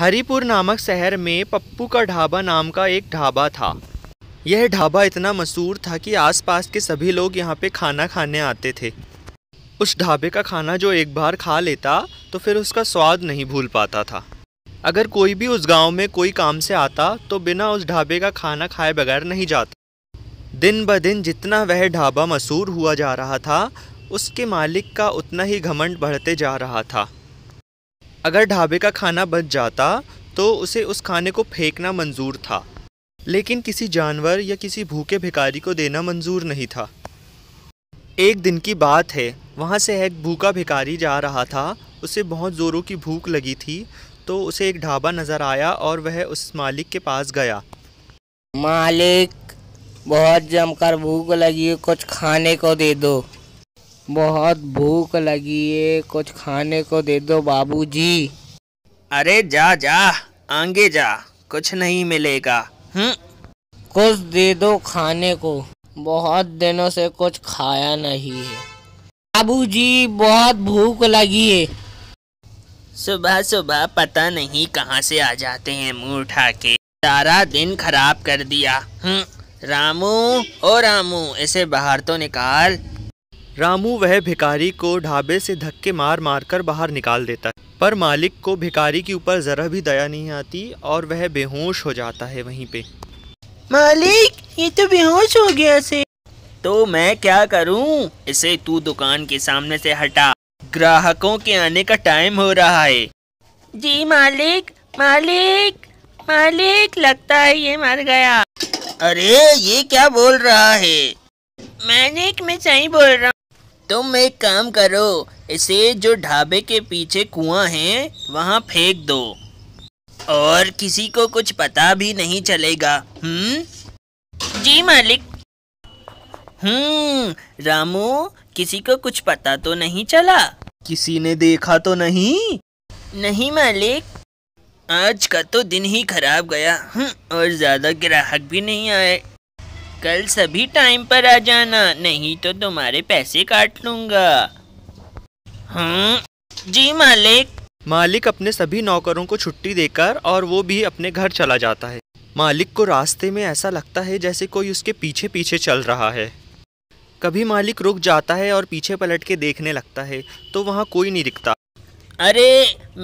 हरिपुर नामक शहर में पप्पू का ढाबा नाम का एक ढाबा था यह ढाबा इतना मशहूर था कि आसपास के सभी लोग यहाँ पे खाना खाने आते थे उस ढाबे का खाना जो एक बार खा लेता तो फिर उसका स्वाद नहीं भूल पाता था अगर कोई भी उस गांव में कोई काम से आता तो बिना उस ढाबे का खाना खाए बगैर नहीं जाता दिन ब दिन जितना वह ढाबा मशहूर हुआ जा रहा था उसके मालिक का उतना ही घमंड बढ़ते जा रहा था अगर ढाबे का खाना बच जाता तो उसे उस खाने को फेंकना मंजूर था लेकिन किसी जानवर या किसी भूखे भिकारी को देना मंजूर नहीं था एक दिन की बात है वहाँ से एक भूखा भिकारी जा रहा था उसे बहुत ज़ोरों की भूख लगी थी तो उसे एक ढाबा नज़र आया और वह उस मालिक के पास गया मालिक बहुत जमकर भूख लगी है कुछ खाने को दे दो बहुत भूख लगी है कुछ खाने को दे दो बाबूजी अरे जा जा आगे जा कुछ नहीं मिलेगा हम्म कुछ दे दो खाने को बहुत दिनों से कुछ खाया नहीं है बाबूजी बहुत भूख लगी है सुबह सुबह पता नहीं कहाँ से आ जाते हैं मुंह उठा के सारा दिन खराब कर दिया हम्म रामू ओ रामू इसे बाहर तो निकाल रामू वह भिकारी को ढाबे से धक्के मार मार कर बाहर निकाल देता है पर मालिक को भिकारी के ऊपर ज़रा भी दया नहीं आती और वह बेहोश हो जाता है वहीं पे मालिक ये तो बेहोश हो गया से तो मैं क्या करूं? इसे तू दुकान के सामने से हटा ग्राहकों के आने का टाइम हो रहा है जी मालिक मालिक मालिक लगता है ये मर गया अरे ये क्या बोल रहा है मैंने मैं सही बोल रहा हूँ तुम एक काम करो इसे जो ढाबे के पीछे कुआं है वहाँ फेंक दो और किसी को कुछ पता भी नहीं चलेगा हम्म जी मालिक हम्म रामू किसी को कुछ पता तो नहीं चला किसी ने देखा तो नहीं नहीं मालिक आज का तो दिन ही खराब गया हम्म, और ज़्यादा ग्राहक भी नहीं आए कल सभी टाइम पर आ जाना नहीं तो तुम्हारे पैसे काट लूंगा हाँ जी मालिक मालिक अपने सभी नौकरों को छुट्टी देकर और वो भी अपने घर चला जाता है मालिक को रास्ते में ऐसा लगता है जैसे कोई उसके पीछे पीछे चल रहा है कभी मालिक रुक जाता है और पीछे पलट के देखने लगता है तो वहाँ कोई नहीं दिखता अरे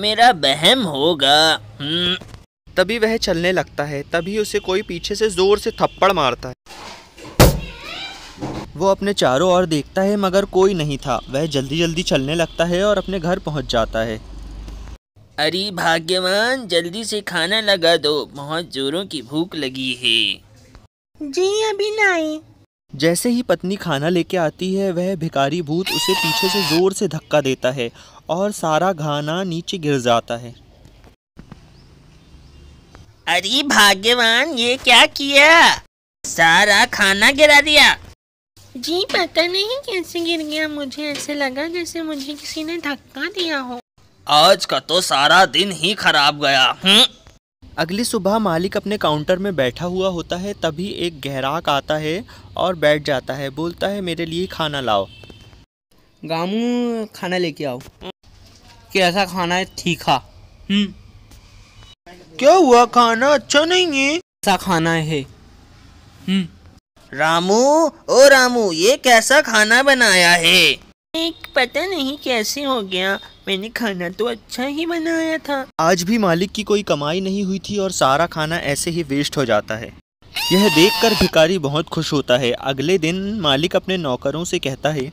मेरा बहम होगा हम्म, तभी वह चलने लगता है तभी उसे कोई पीछे से ज़ोर से थप्पड़ मारता है वो अपने चारों ओर देखता है मगर कोई नहीं था वह जल्दी जल्दी चलने लगता है और अपने घर पहुंच जाता है अरे भाग्यवान जल्दी से खाना लगा दो बहुत जोरों की भूख लगी है जी अभी नहीं जैसे ही पत्नी खाना लेके आती है वह भिकारी भूत उसे पीछे से ज़ोर से धक्का देता है और सारा खाना नीचे गिर जाता है अरे भाग्यवान ये क्या किया सारा खाना गिरा दिया जी पता नहीं कैसे गिर गया मुझे ऐसे लगा जैसे मुझे किसी ने धक्का दिया हो आज का तो सारा दिन ही खराब गया हुँ? हम्म। अगली सुबह मालिक अपने काउंटर में बैठा हुआ होता है तभी एक गहराक आता है और बैठ जाता है बोलता है मेरे लिए खाना लाओ गामू खाना लेके आओ कैसा खाना है ठीक हाँ। हम्म क्या हुआ खाना अच्छा नहीं है ऐसा खाना है हम्म। रामू ओ रामू ये कैसा खाना बनाया है एक पता नहीं कैसे हो गया मैंने खाना तो अच्छा ही बनाया था आज भी मालिक की कोई कमाई नहीं हुई थी और सारा खाना ऐसे ही वेस्ट हो जाता है यह देखकर भिखारी बहुत खुश होता है अगले दिन मालिक अपने नौकरों से कहता है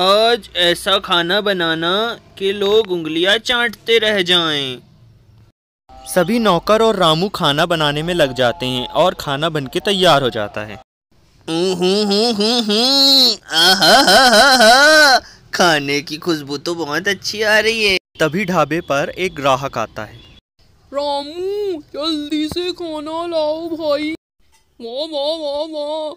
आज ऐसा खाना बनाना कि लोग उंगलियां चाटते रह जाएं। सभी नौकर और रामू खाना बनाने में लग जाते हैं और खाना बनके तैयार हो जाता है हम्म, हम्म, हम्म, खाने की खुशबू तो बहुत अच्छी आ रही है तभी ढाबे पर एक ग्राहक आता है रामू जल्दी से खाना लाओ भाई वाह वाह वाह वाह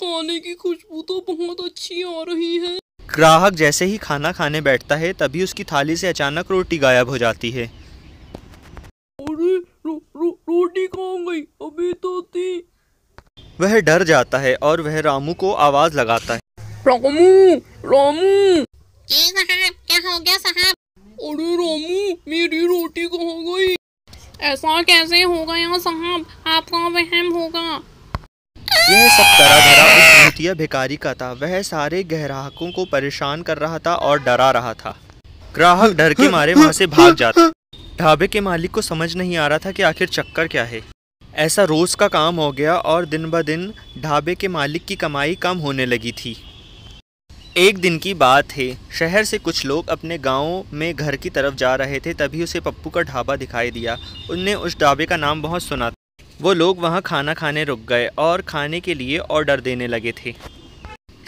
खाने की खुशबू तो बहुत अच्छी आ रही है ग्राहक जैसे ही खाना खाने बैठता है तभी उसकी थाली से अचानक रोटी गायब हो जाती है रोटी कहाँ गई अभी तो थी वह डर जाता है और वह रामू को आवाज लगाता है रामू रामू साहब क्या हो गया साहब अरे रामू मेरी रोटी कहाँ गई ऐसा कैसे होगा यहाँ साहब आपका वहम होगा यह सब तरह धरा उस भूतिया भिकारी का था वह सारे ग्राहकों को परेशान कर रहा था और डरा रहा था ग्राहक डर के मारे वहाँ से भाग जाता ढाबे के मालिक को समझ नहीं आ रहा था कि आखिर चक्कर क्या है ऐसा रोज़ का काम हो गया और दिन ब दिन ढाबे के मालिक की कमाई कम होने लगी थी एक दिन की बात है शहर से कुछ लोग अपने गांव में घर की तरफ जा रहे थे तभी उसे पप्पू का ढाबा दिखाई दिया उनने उस ढाबे का नाम बहुत सुना था वो लोग वहाँ खाना खाने रुक गए और खाने के लिए ऑर्डर देने लगे थे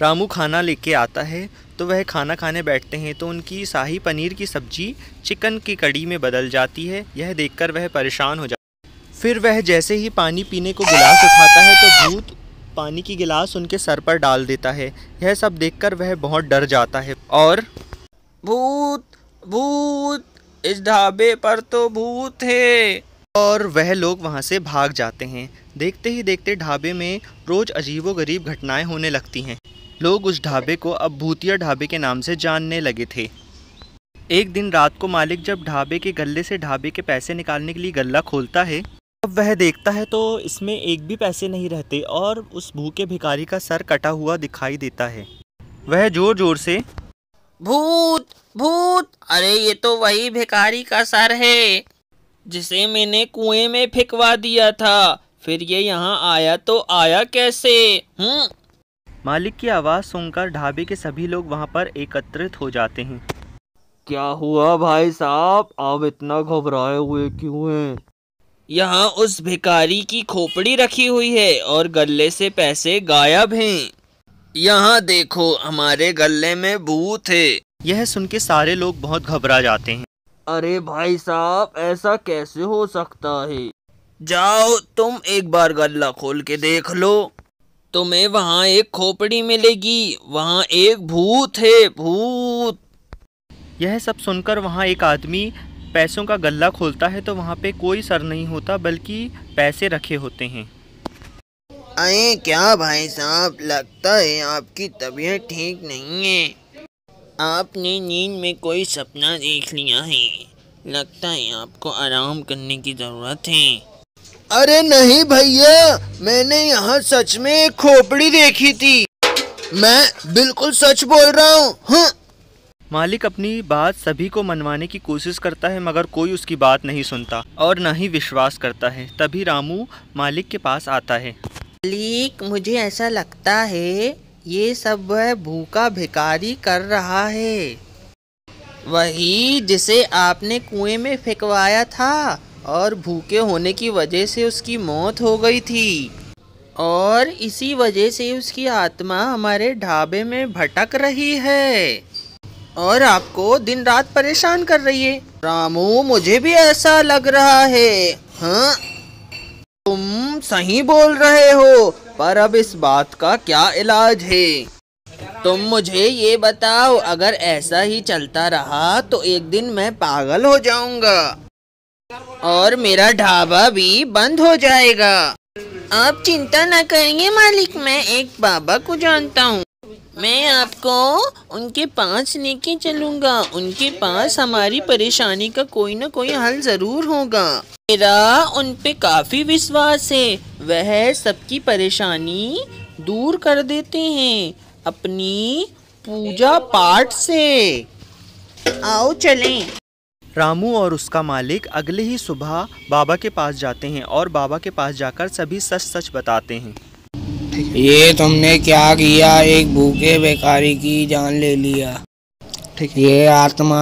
रामू खाना लेके आता है तो वह खाना खाने बैठते हैं तो उनकी शाही पनीर की सब्जी चिकन की कड़ी में बदल जाती है यह देखकर वह परेशान हो जाता है फिर वह जैसे ही पानी पीने को गिलास उठाता है तो भूत पानी की गिलास उनके सर पर डाल देता है यह सब देखकर वह बहुत डर जाता है और भूत भूत इस ढाबे पर तो भूत है और वह लोग वहाँ से भाग जाते हैं देखते ही देखते ढाबे में रोज़ अजीबोगरीब गरीब घटनाएं होने लगती हैं लोग उस ढाबे को अब भूतिया ढाबे के नाम से जानने लगे थे एक दिन रात को मालिक जब ढाबे के गले से ढाबे के पैसे निकालने के लिए गला खोलता है तब वह देखता है तो इसमें एक भी पैसे नहीं रहते और उस भूखे भिखारी का सर कटा हुआ दिखाई देता है वह जोर जोर से भूत भूत अरे ये तो वही भिखारी का सर है जिसे मैंने कुएं में फिकवा दिया था फिर ये यहाँ आया तो आया कैसे हम्म मालिक की आवाज़ सुनकर ढाबे के सभी लोग वहाँ पर एकत्रित हो जाते हैं क्या हुआ भाई साहब आप इतना घबराए हुए क्यों हैं यहाँ उस भिकारी की खोपड़ी रखी हुई है और गले से पैसे गायब हैं यहाँ देखो हमारे गले में भूत है यह सुन के सारे लोग बहुत घबरा जाते हैं अरे भाई साहब ऐसा कैसे हो सकता है जाओ तुम एक बार गला खोल के देख लो तुम्हें वहाँ एक खोपड़ी मिलेगी वहाँ एक भूत है भूत यह सब सुनकर वहाँ एक आदमी पैसों का गला खोलता है तो वहाँ पे कोई सर नहीं होता बल्कि पैसे रखे होते हैं अरे क्या भाई साहब लगता है आपकी तबीयत ठीक नहीं है आपने नींद में कोई सपना देख लिया है लगता है आपको आराम करने की ज़रूरत है अरे नहीं भैया मैंने यहाँ सच में एक खोपड़ी देखी थी मैं बिल्कुल सच बोल रहा हूँ हाँ। मालिक अपनी बात सभी को मनवाने की कोशिश करता है मगर कोई उसकी बात नहीं सुनता और न ही विश्वास करता है तभी रामू मालिक के पास आता है मालिक मुझे ऐसा लगता है ये सब वह भूखा भिकारी कर रहा है वही जिसे आपने कुएं में फेंकवाया था और भूखे होने की वजह से उसकी मौत हो गई थी और इसी वजह से उसकी आत्मा हमारे ढाबे में भटक रही है और आपको दिन रात परेशान कर रही है रामू मुझे भी ऐसा लग रहा है हाँ तुम सही बोल रहे हो पर अब इस बात का क्या इलाज है तुम मुझे ये बताओ अगर ऐसा ही चलता रहा तो एक दिन मैं पागल हो जाऊंगा और मेरा ढाबा भी बंद हो जाएगा आप चिंता न करेंगे मालिक मैं एक बाबा को जानता हूँ मैं आपको उनके पास लेके चलूँगा उनके पास हमारी परेशानी का कोई ना कोई हल ज़रूर होगा मेरा उन पे काफ़ी विश्वास है वह सबकी परेशानी दूर कर देते हैं अपनी पूजा पाठ से आओ चलें रामू और उसका मालिक अगले ही सुबह बाबा के पास जाते हैं और बाबा के पास जाकर सभी सच सच बताते हैं ये तुमने क्या किया एक भूखे बेकारी की जान ले लिया ठीक ये आत्मा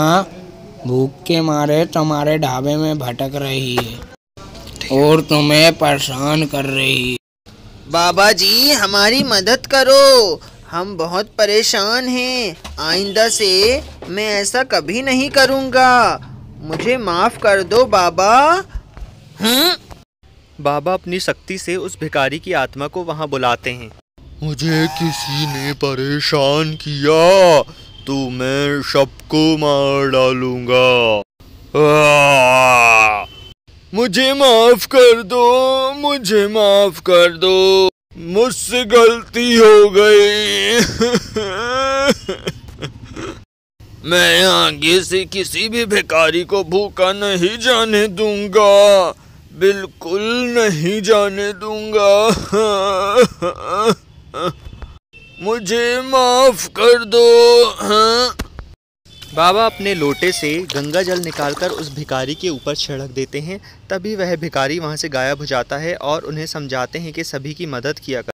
भूख के मारे तुम्हारे ढाबे में भटक रही है और तुम्हें परेशान कर रही है बाबा जी हमारी मदद करो हम बहुत परेशान हैं आइंदा से मैं ऐसा कभी नहीं करूँगा मुझे माफ कर दो बाबा हुँ? हम्म? बाबा अपनी शक्ति से उस भिकारी की आत्मा को वहाँ बुलाते हैं मुझे किसी ने परेशान किया तो मैं सबको मार डालूंगा मुझे माफ कर दो मुझे माफ कर दो मुझसे गलती हो गई मैं आगे से किसी भी भिकारी को भूखा नहीं जाने दूंगा बिल्कुल नहीं जाने दूंगा मुझे माफ कर दो बाबा अपने लोटे से गंगा जल निकाल कर उस भिकारी के ऊपर छिड़क देते हैं तभी वह भिकारी वहाँ से गायब हो जाता है और उन्हें समझाते हैं कि सभी की मदद किया कर